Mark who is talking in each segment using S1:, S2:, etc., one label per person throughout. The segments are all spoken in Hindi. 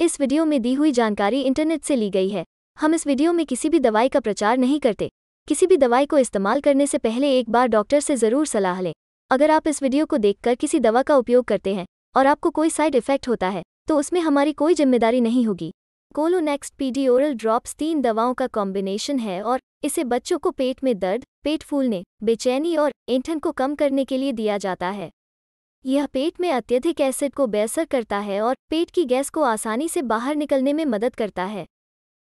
S1: इस वीडियो में दी हुई जानकारी इंटरनेट से ली गई है हम इस वीडियो में किसी भी दवाई का प्रचार नहीं करते किसी भी दवाई को इस्तेमाल करने से पहले एक बार डॉक्टर से ज़रूर सलाह लें अगर आप इस वीडियो को देखकर किसी दवा का उपयोग करते हैं और आपको कोई साइड इफेक्ट होता है तो उसमें हमारी कोई जिम्मेदारी नहीं होगी कोलोनेक्स्ट पीडी ओरल ड्रॉप्स तीन दवाओं का कॉम्बिनेशन है और इसे बच्चों को पेट में दर्द पेट फूलने बेचैनी और ऐंठन को कम करने के लिए दिया जाता है यह पेट में अत्यधिक एसिड को बेअसर करता है और पेट की गैस को आसानी से बाहर निकलने में मदद करता है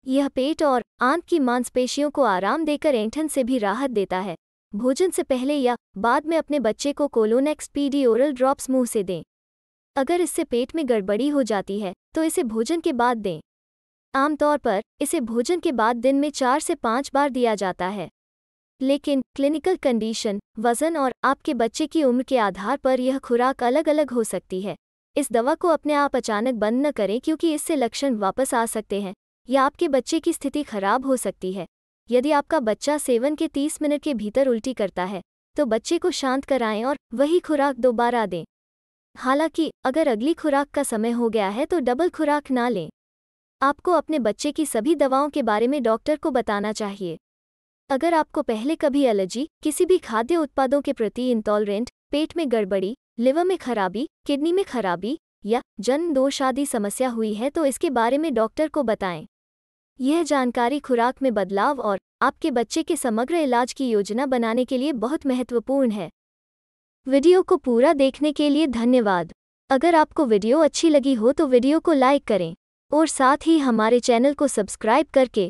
S1: यह पेट और आंत की मांसपेशियों को आराम देकर ऐंठन से भी राहत देता है भोजन से पहले या बाद में अपने बच्चे को कोलोनेक्स पीडी ओरल ड्रॉप्स मुंह से दें अगर इससे पेट में गड़बड़ी हो जाती है तो इसे भोजन के बाद दें आमतौर पर इसे भोजन के बाद दिन में चार से पाँच बार दिया जाता है लेकिन क्लिनिकल कंडीशन वजन और आपके बच्चे की उम्र के आधार पर यह खुराक अलग अलग हो सकती है इस दवा को अपने आप अचानक बंद न करें क्योंकि इससे लक्षण वापस आ सकते हैं या आपके बच्चे की स्थिति खराब हो सकती है यदि आपका बच्चा सेवन के तीस मिनट के भीतर उल्टी करता है तो बच्चे को शांत कराएं और वही खुराक दोबारा दें हालांकि अगर अगली खुराक का समय हो गया है तो डबल खुराक ना लें आपको अपने बच्चे की सभी दवाओं के बारे में डॉक्टर को बताना चाहिए अगर आपको पहले कभी एलर्जी किसी भी खाद्य उत्पादों के प्रति इंटॉलरेंट पेट में गड़बड़ी लिवर में खराबी किडनी में खराबी या जन दोष आदि समस्या हुई है तो इसके बारे में डॉक्टर को बताएं यह जानकारी खुराक में बदलाव और आपके बच्चे के समग्र इलाज की योजना बनाने के लिए बहुत महत्वपूर्ण है वीडियो को पूरा देखने के लिए धन्यवाद अगर आपको वीडियो अच्छी लगी हो तो वीडियो को लाइक करें और साथ ही हमारे चैनल को सब्सक्राइब करके